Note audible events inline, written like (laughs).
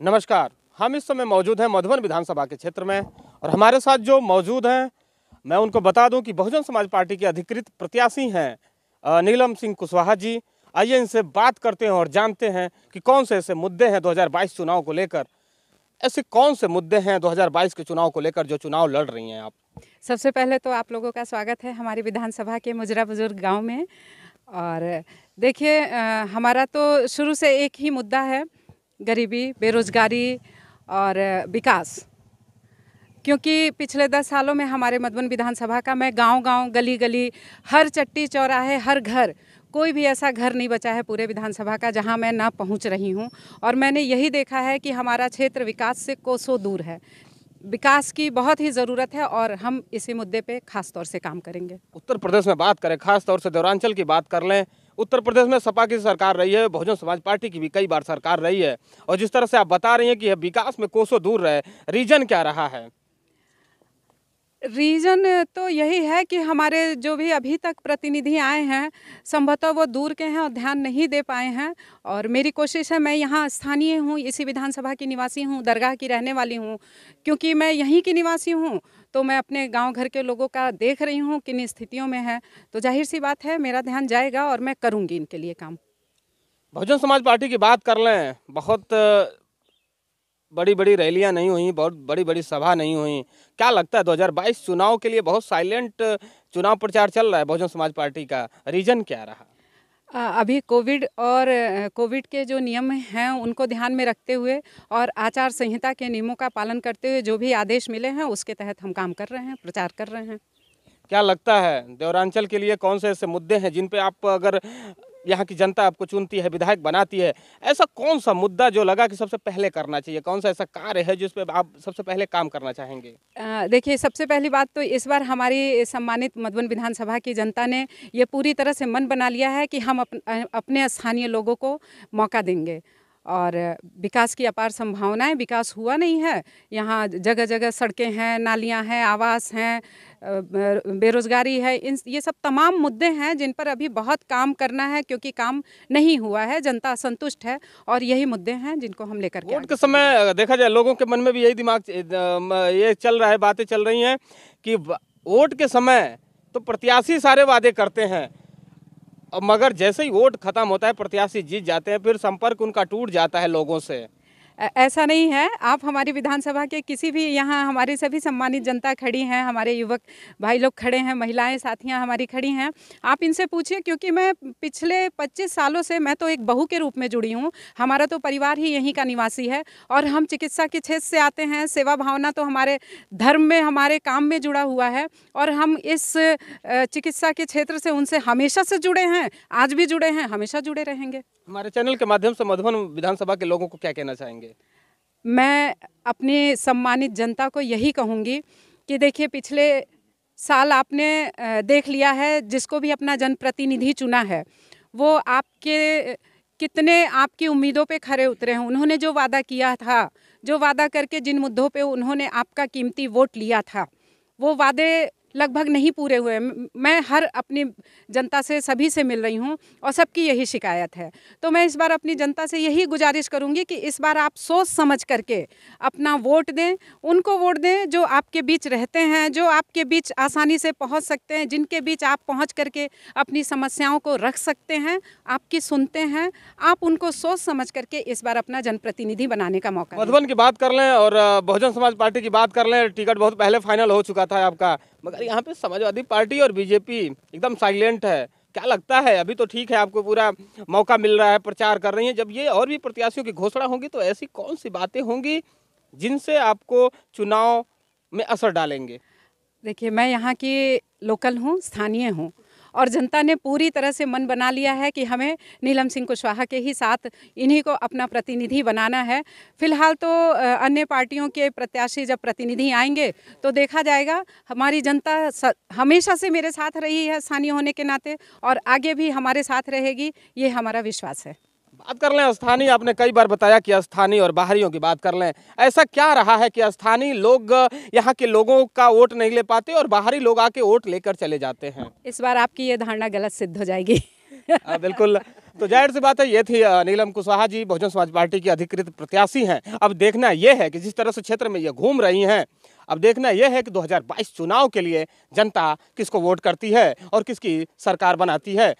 नमस्कार हम इस समय मौजूद हैं मधुबन विधानसभा के क्षेत्र में और हमारे साथ जो मौजूद हैं मैं उनको बता दूं कि बहुजन समाज पार्टी के अधिकृत प्रत्याशी हैं नीलम सिंह कुशवाहा जी आइए इनसे बात करते हैं और जानते हैं कि कौन से ऐसे मुद्दे हैं 2022 चुनाव को लेकर ऐसे कौन से मुद्दे हैं 2022 के चुनाव को लेकर जो चुनाव लड़ रही हैं आप सबसे पहले तो आप लोगों का स्वागत है हमारी विधानसभा के मुजरा बुजुर्ग गाँव में और देखिए हमारा तो शुरू से एक ही मुद्दा है गरीबी बेरोजगारी और विकास क्योंकि पिछले दस सालों में हमारे मधुबन विधानसभा का मैं गांव-गांव गली-गली हर चट्टी चौराहे हर घर कोई भी ऐसा घर नहीं बचा है पूरे विधानसभा का जहां मैं ना पहुंच रही हूं और मैंने यही देखा है कि हमारा क्षेत्र विकास से कोसों दूर है विकास की बहुत ही ज़रूरत है और हम इसी मुद्दे पर ख़ासतौर से काम करेंगे उत्तर प्रदेश में बात करें खासतौर से दौरांचल की बात कर लें उत्तर प्रदेश में सपा की सरकार रही है बहुजन समाज पार्टी की भी कई बार सरकार रही है और जिस तरह से आप बता रही हैं कि यह विकास में कोसों दूर रहे रीजन क्या रहा है रीज़न तो यही है कि हमारे जो भी अभी तक प्रतिनिधि आए हैं संभवतः वो दूर के हैं और ध्यान नहीं दे पाए हैं और मेरी कोशिश है मैं यहाँ स्थानीय हूँ इसी विधानसभा की निवासी हूँ दरगाह की रहने वाली हूँ क्योंकि मैं यहीं की निवासी हूँ तो मैं अपने गांव घर के लोगों का देख रही हूँ किन स्थितियों में है तो जाहिर सी बात है मेरा ध्यान जाएगा और मैं करूँगी इनके लिए काम बहुजन समाज पार्टी की बात कर लें बहुत बड़ी बड़ी रैलियां नहीं हुई बहुत बड़ी बड़ी सभा नहीं हुई क्या लगता है 2022 चुनाव के लिए बहुत साइलेंट चुनाव प्रचार चल रहा है बहुजन समाज पार्टी का रीजन क्या रहा अभी कोविड और कोविड के जो नियम हैं उनको ध्यान में रखते हुए और आचार संहिता के नियमों का पालन करते हुए जो भी आदेश मिले हैं उसके तहत हम काम कर रहे हैं प्रचार कर रहे हैं क्या लगता है देवरांचल के लिए कौन से ऐसे मुद्दे हैं जिन पे आप अगर यहाँ की जनता आपको चुनती है विधायक बनाती है ऐसा कौन सा मुद्दा जो लगा कि सबसे पहले करना चाहिए कौन सा ऐसा कार्य है जिस पर आप सबसे पहले काम करना चाहेंगे देखिए सबसे पहली बात तो इस बार हमारी सम्मानित मधुबन विधानसभा की जनता ने ये पूरी तरह से मन बना लिया है कि हम अपने स्थानीय लोगों को मौका देंगे और विकास की अपार संभावनाएं विकास हुआ नहीं है यहाँ जगह जगह सड़कें हैं नालियाँ हैं आवास हैं बेरोज़गारी है इन ये सब तमाम मुद्दे हैं जिन पर अभी बहुत काम करना है क्योंकि काम नहीं हुआ है जनता असंतुष्ट है और यही मुद्दे हैं जिनको हम लेकर वोट के समय देखा जाए लोगों के मन में भी यही दिमाग ये चल रहा है बातें चल रही हैं कि वोट के समय तो प्रत्याशी सारे वादे करते हैं मगर जैसे ही वोट खत्म होता है प्रत्याशी जीत जाते हैं फिर संपर्क उनका टूट जाता है लोगों से ऐसा नहीं है आप हमारी विधानसभा के किसी भी यहाँ हमारे सभी सम्मानित जनता खड़ी हैं हमारे युवक भाई लोग खड़े हैं महिलाएं साथियाँ हमारी खड़ी हैं आप इनसे पूछिए क्योंकि मैं पिछले पच्चीस सालों से मैं तो एक बहू के रूप में जुड़ी हूँ हमारा तो परिवार ही यहीं का निवासी है और हम चिकित्सा के क्षेत्र से आते हैं सेवा भावना तो हमारे धर्म में हमारे काम में जुड़ा हुआ है और हम इस चिकित्सा के क्षेत्र से उनसे हमेशा से जुड़े हैं आज भी जुड़े हैं हमेशा जुड़े रहेंगे हमारे चैनल के माध्यम से मधुबन विधानसभा के लोगों को क्या कहना चाहेंगे मैं अपनी सम्मानित जनता को यही कहूँगी कि देखिए पिछले साल आपने देख लिया है जिसको भी अपना जनप्रतिनिधि चुना है वो आपके कितने आपकी उम्मीदों पे खड़े उतरे हैं उन्होंने जो वादा किया था जो वादा करके जिन मुद्दों पे उन्होंने आपका कीमती वोट लिया था वो वादे लगभग नहीं पूरे हुए मैं हर अपनी जनता से सभी से मिल रही हूँ और सबकी यही शिकायत है तो मैं इस बार अपनी जनता से यही गुजारिश करूँगी कि इस बार आप सोच समझ करके अपना वोट दें उनको वोट दें जो आपके बीच रहते हैं जो आपके बीच आसानी से पहुँच सकते हैं जिनके बीच आप पहुँच करके अपनी समस्याओं को रख सकते हैं आपकी सुनते हैं आप उनको सोच समझ करके इस बार अपना जनप्रतिनिधि बनाने का मौका मधुबन की बात कर लें और बहुजन समाज पार्टी की बात कर लें टिकट बहुत पहले फाइनल हो चुका था आपका मगर यहाँ पे समाजवादी पार्टी और बीजेपी एकदम साइलेंट है क्या लगता है अभी तो ठीक है आपको पूरा मौका मिल रहा है प्रचार कर रही है जब ये और भी प्रत्याशियों की घोषणा होगी तो ऐसी कौन सी बातें होंगी जिनसे आपको चुनाव में असर डालेंगे देखिए मैं यहाँ की लोकल हूँ स्थानीय हूँ और जनता ने पूरी तरह से मन बना लिया है कि हमें नीलम सिंह कुशवाहा के ही साथ इन्हीं को अपना प्रतिनिधि बनाना है फिलहाल तो अन्य पार्टियों के प्रत्याशी जब प्रतिनिधि आएंगे तो देखा जाएगा हमारी जनता हमेशा से मेरे साथ रही है स्थानीय होने के नाते और आगे भी हमारे साथ रहेगी ये हमारा विश्वास है बात कर लें स्थानीय आपने कई बार बताया कि स्थानीय और बाहरियों की बात कर लें ऐसा क्या रहा है कि स्थानीय लोग यहाँ के लोगों का वोट नहीं ले पाते और बाहरी लोग आके वोट लेकर चले जाते हैं इस बार आपकी ये धारणा गलत सिद्ध हो जाएगी आ, (laughs) हाँ, बिल्कुल तो जाहिर सी बात है ये थी नीलम कुशवाहा जी बहुजन समाज पार्टी की अधिकृत प्रत्याशी हैं अब देखना यह है कि जिस तरह से क्षेत्र में ये घूम रही हैं अब देखना यह है कि 2022 चुनाव के लिए जनता किसको वोट करती है और किसकी सरकार बनाती है